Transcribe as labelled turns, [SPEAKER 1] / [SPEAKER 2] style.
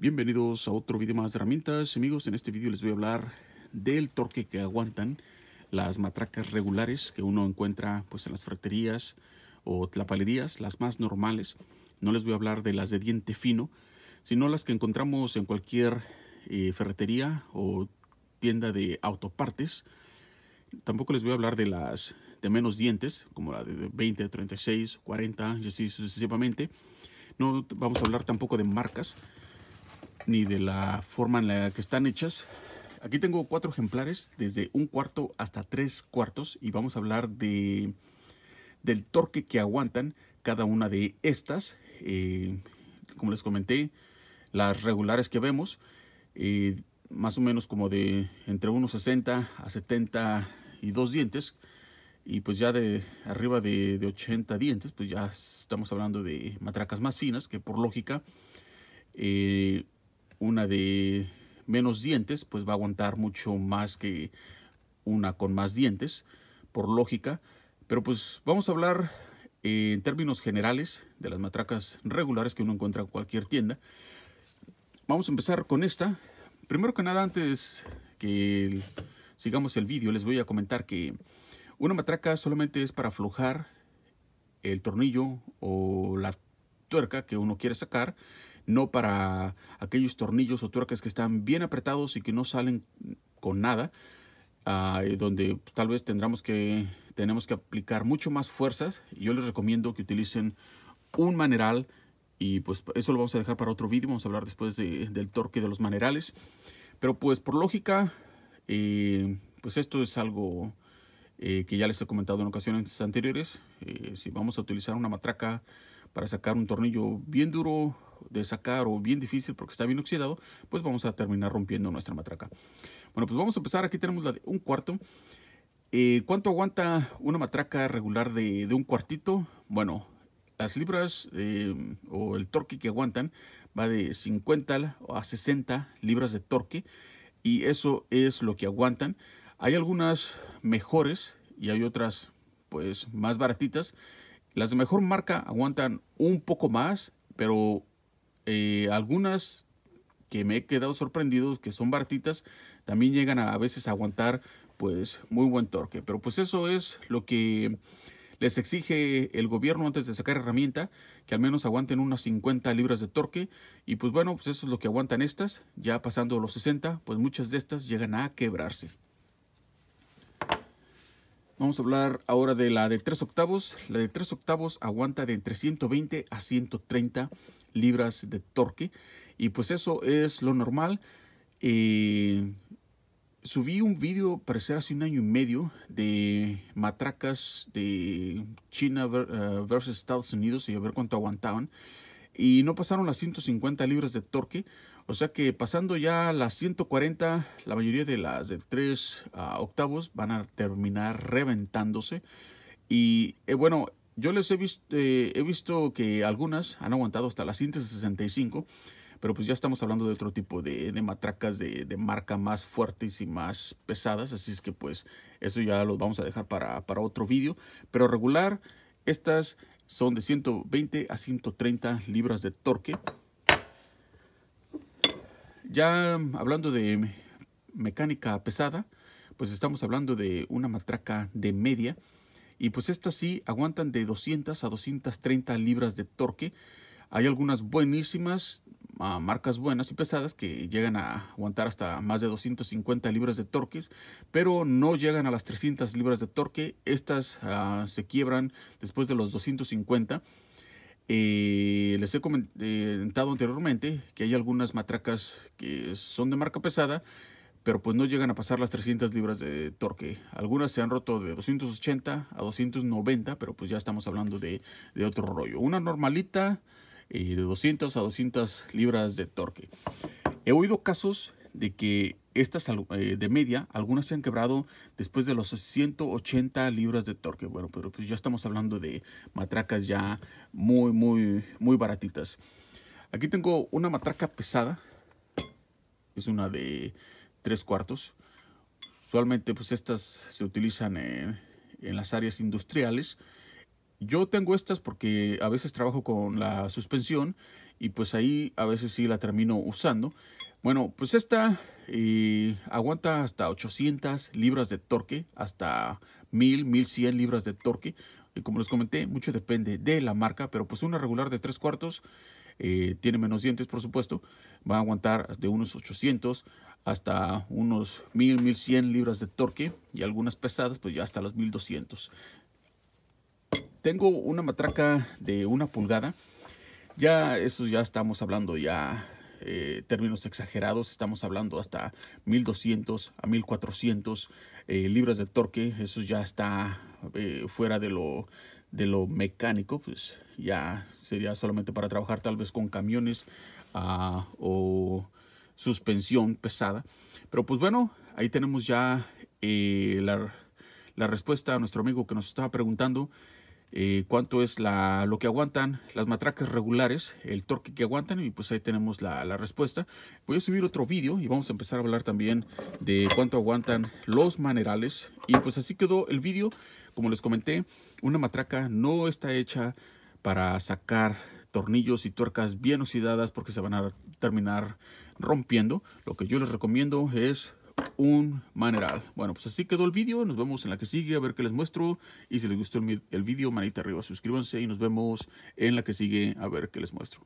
[SPEAKER 1] Bienvenidos a otro video más de herramientas. Amigos, en este vídeo les voy a hablar del torque que aguantan las matracas regulares que uno encuentra pues, en las ferreterías o tlapalerías, las más normales. No les voy a hablar de las de diente fino, sino las que encontramos en cualquier eh, ferretería o tienda de autopartes. Tampoco les voy a hablar de las de menos dientes, como la de 20, 36, 40 y así sucesivamente. No vamos a hablar tampoco de marcas, ni de la forma en la que están hechas. Aquí tengo cuatro ejemplares, desde un cuarto hasta tres cuartos, y vamos a hablar de, del torque que aguantan cada una de estas. Eh, como les comenté, las regulares que vemos, eh, más o menos como de entre unos 60 a 72 dientes, y pues ya de arriba de, de, 80 dientes, pues ya estamos hablando de matracas más finas, que por lógica eh, una de menos dientes, pues va a aguantar mucho más que una con más dientes, por lógica. Pero pues vamos a hablar eh, en términos generales de las matracas regulares que uno encuentra en cualquier tienda. Vamos a empezar con esta. Primero que nada, antes que sigamos el vídeo, les voy a comentar que una matraca solamente es para aflojar el tornillo o la tuerca que uno quiere sacar no para aquellos tornillos o tuercas que están bien apretados y que no salen con nada, ah, donde tal vez tendremos que, tenemos que aplicar mucho más fuerzas. Yo les recomiendo que utilicen un maneral y pues eso lo vamos a dejar para otro vídeo, vamos a hablar después del torque de los manerales. Pero pues por lógica, eh, pues esto es algo eh, que ya les he comentado en ocasiones anteriores. Eh, si vamos a utilizar una matraca para sacar un tornillo bien duro de sacar o bien difícil porque está bien oxidado, pues vamos a terminar rompiendo nuestra matraca. Bueno, pues vamos a empezar. Aquí tenemos la de un cuarto. Eh, ¿Cuánto aguanta una matraca regular de, de un cuartito? Bueno, las libras eh, o el torque que aguantan va de 50 a 60 libras de torque y eso es lo que aguantan. Hay algunas mejores y hay otras pues más baratitas. Las de mejor marca aguantan un poco más, pero eh, algunas que me he quedado sorprendido, que son bartitas, también llegan a, veces a aguantar pues muy buen torque. Pero pues eso es lo que les exige el gobierno antes de sacar herramienta, que al menos aguanten unas 50 libras de torque. Y pues bueno, pues eso es lo que aguantan estas. Ya pasando los 60, pues muchas de estas llegan a quebrarse. Vamos a hablar ahora de la de 3 octavos. La de 3 octavos aguanta de entre 120 a 130 libras de torque. Y pues eso es lo normal. Eh, subí un video, parecer hace un año y medio, de matracas de China eh, versus Estados Unidos y a ver cuánto aguantaban. Y no pasaron las 150 libras de torque. O sea que pasando ya las 140, la mayoría de las de 3 ah, octavos van a terminar reventándose. Y eh, bueno, yo les he visto, eh, he visto que algunas han aguantado hasta las 165, pero pues ya estamos hablando de otro tipo de, matracas de, marca más fuertes y más pesadas, así es que pues eso ya lo vamos a dejar para, para otro vídeo. Pero regular, estas son de 120 a 130 libras de torque. Ya hablando de mecánica pesada, pues estamos hablando de una matraca de media y pues estas sí aguantan de 200 a 230 libras de torque. Hay algunas buenísimas, ah, marcas buenas y pesadas que llegan a aguantar hasta más de 250 libras de torques, pero no llegan a las 300 libras de torque. Estas ah, se quiebran después de los 250. Eh, les he eh, comentado anteriormente que hay algunas matracas que son de marca pesada pero pues no llegan a pasar las 300 libras de torque. Algunas se han roto de 280 a 290, pero pues ya estamos hablando de, otro rollo. Una normalita eh, de 200 a 200 libras de torque. He oído casos de que estas eh, de media, algunas se han quebrado después de los 180 libras de torque. Bueno, pero pues ya estamos hablando de matracas ya muy, muy, muy baratitas. Aquí tengo una matraca pesada. Es una de tres cuartos. Usualmente pues estas se utilizan en, las áreas industriales. Yo tengo estas porque a veces trabajo con la suspensión y pues ahí a veces sí la termino usando. Bueno, pues esta eh, aguanta hasta 800 libras de torque, hasta 1000, 1100 libras de torque. Y como les comenté, mucho depende de la marca, pero pues una regular de tres cuartos, eh, tiene menos dientes por supuesto, va a aguantar de unos 800 hasta unos 1000, 1100 libras de torque y algunas pesadas pues ya hasta los 1200. Tengo una matraca de una pulgada. Ya eso ya estamos hablando ya eh, términos exagerados, estamos hablando hasta 1200 a 1400 eh, libras de torque, eso ya está eh, fuera de lo, de lo mecánico, pues ya sería solamente para trabajar tal vez con camiones ah, o suspensión pesada. Pero pues bueno, ahí tenemos ya eh, la, respuesta a nuestro amigo que nos estaba preguntando eh, cuánto es lo que aguantan las matracas regulares, el torque que aguantan y pues ahí tenemos la, la respuesta. Voy a subir otro vídeo y vamos a empezar a hablar también de cuánto aguantan los manerales. Y pues así quedó el vídeo. Como les comenté, una matraca no está hecha para sacar tornillos y tuercas bien oxidadas porque se van a terminar rompiendo, lo que yo les recomiendo es un maneral. Bueno, pues así quedó el vídeo. Nos vemos en la que sigue a ver qué les muestro. Y si les gustó el, vídeo, manita arriba, suscríbanse y nos vemos en la que sigue a ver qué les muestro.